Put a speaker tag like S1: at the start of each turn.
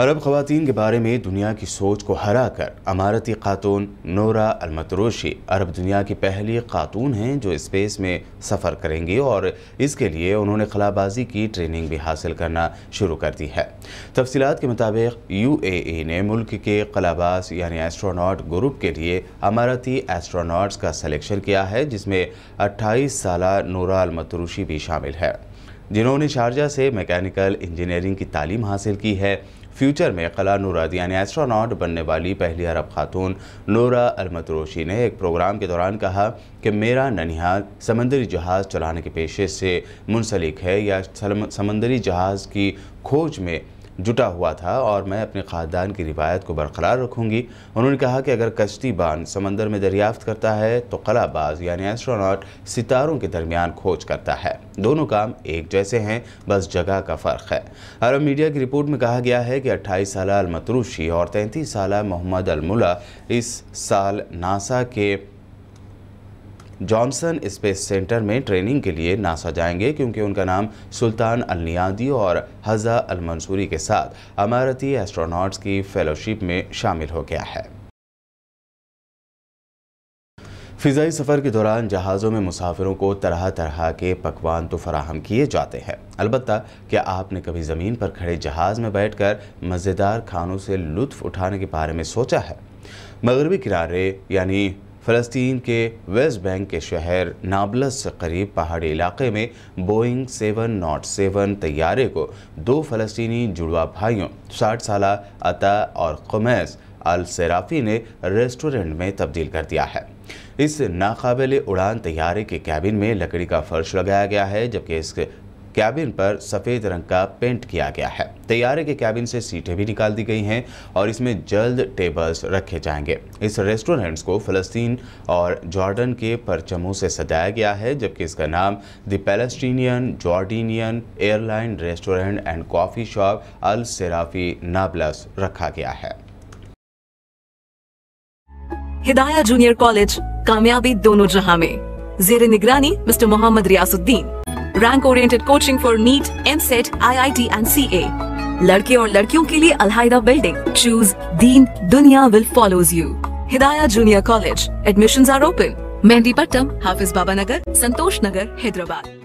S1: अरब खवतान के बारे में दुनिया की सोच को हरा कर अमारती खातून नोरा अलमतरोशी अरब दुनिया की पहली खातून हैं जो स्पेस में सफ़र करेंगी और इसके लिए उन्होंने खलाबाजी की ट्रेनिंग भी हासिल करना शुरू कर दी है तफसीत के मुताबिक यू ए ए ने मुल्क के खलाबाज यानी एस्ट्रोनॉट ग्रुप के लिए अमारती एस्ट्रोनॉट्स का सलेक्शन किया है जिसमें अट्ठाईस साल नोरा अलमतरोशी भी शामिल है जिन्होंने शारजा से मैकेनिकल इंजीनियरिंग की तालीम हासिल की है फ्यूचर में खला नूराद यानी एस्ट्रोनॉट बनने वाली पहली अरब खातून नूरा अलमतरोशी ने एक प्रोग्राम के दौरान कहा कि मेरा ननिहाल समंदरी जहाज़ चलाने के पेशे से मुंसलिक है या समंदरी जहाज़ की खोज में जुटा हुआ था और मैं अपने ख़ानदान की रिवायत को बरकरार रखूँगी उन्होंने कहा कि अगर कश्ती बान समंदर में दरियाफ्त करता है तो कलाबाज यानी एस्ट्रोनॉट सितारों के दरमियान खोज करता है दोनों काम एक जैसे हैं बस जगह का फ़र्क है अरब मीडिया की रिपोर्ट में कहा गया है कि अट्ठाईस साल अलमतरूशी और तैंतीस साल मोहम्मद अलमुला इस साल नासा के जॉनसन स्पेस सेंटर में ट्रेनिंग के लिए नासा जाएंगे क्योंकि उनका नाम सुल्तान अल नियादी और हज़ा अल मंसूरी के साथ अमारती एस्ट्रोनॉट्स की फेलोशिप में शामिल हो गया है फ़िज़ाई सफ़र के दौरान जहाज़ों में मुसाफिरों को तरह तरह के पकवान तो फराहम किए जाते हैं अलबत् क्या आपने कभी ज़मीन पर खड़े जहाज़ में बैठ कर मज़ेदार खानों से लुत्फ़ उठाने के बारे में सोचा है मगरबी किनारे यानी फ़लस्तीन के वेस्ट बैंक के शहर नाबलस से करीब पहाड़ी इलाके में बोइंग सेवन नॉट सेवन तैयारे को दो फ़लस्तीनी जुड़वा भाइयों साठ साल अता और कमैस अल सराफी ने रेस्टोरेंट में तब्दील कर दिया है इस नाकबिल उड़ान तैयारे के कैबिन में लकड़ी का फर्श लगाया गया है जबकि इस कैबिन पर सफ़ेद रंग का पेंट किया गया है तैयारे के कैबिन से सीटें भी निकाल दी गई हैं और इसमें जल्द टेबल्स रखे जाएंगे इस रेस्टोरेंट्स को फ़लस्तीन और जॉर्डन के परचमों से सजाया गया है जबकि इसका नाम the Palestinian Jordanian airline restaurant and coffee shop Al Sarafi Nablus रखा गया है
S2: हिदाया जूनियर कॉलेज कामयाबी दोनों जहां में जेर निगरानी mister Mohammed Riyasuddin rank oriented coaching for NEET EAMCET I I T and C A लड़के और लड़कियों के लिए अलहदा बिल्डिंग चूज दीन दुनिया will follows you Hidaya junior college admission are open Mehdipatnam Hafiz Baba Nagar Santosh Nagar Hyderabad